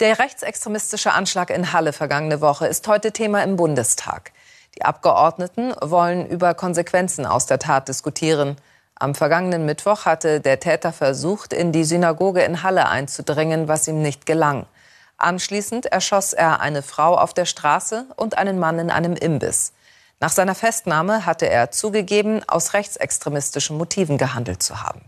Der rechtsextremistische Anschlag in Halle vergangene Woche ist heute Thema im Bundestag. Die Abgeordneten wollen über Konsequenzen aus der Tat diskutieren. Am vergangenen Mittwoch hatte der Täter versucht, in die Synagoge in Halle einzudringen, was ihm nicht gelang. Anschließend erschoss er eine Frau auf der Straße und einen Mann in einem Imbiss. Nach seiner Festnahme hatte er zugegeben, aus rechtsextremistischen Motiven gehandelt zu haben.